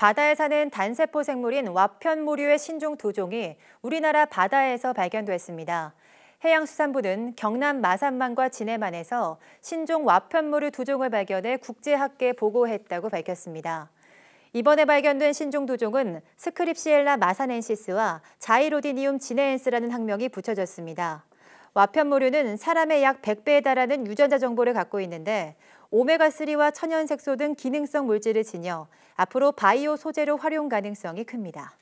바다에 사는 단세포 생물인 와편모류의 신종 두 종이 우리나라 바다에서 발견됐습니다. 해양수산부는 경남 마산만과 진해만에서 신종 와편모류 두 종을 발견해 국제학계에 보고했다고 밝혔습니다. 이번에 발견된 신종 두 종은 스크립시엘라 마산엔시스와 자이로디니움 진해엔스라는 학명이 붙여졌습니다. 와편모류는 사람의 약 100배에 달하는 유전자 정보를 갖고 있는데 오메가3와 천연색소 등 기능성 물질을 지녀 앞으로 바이오 소재로 활용 가능성이 큽니다.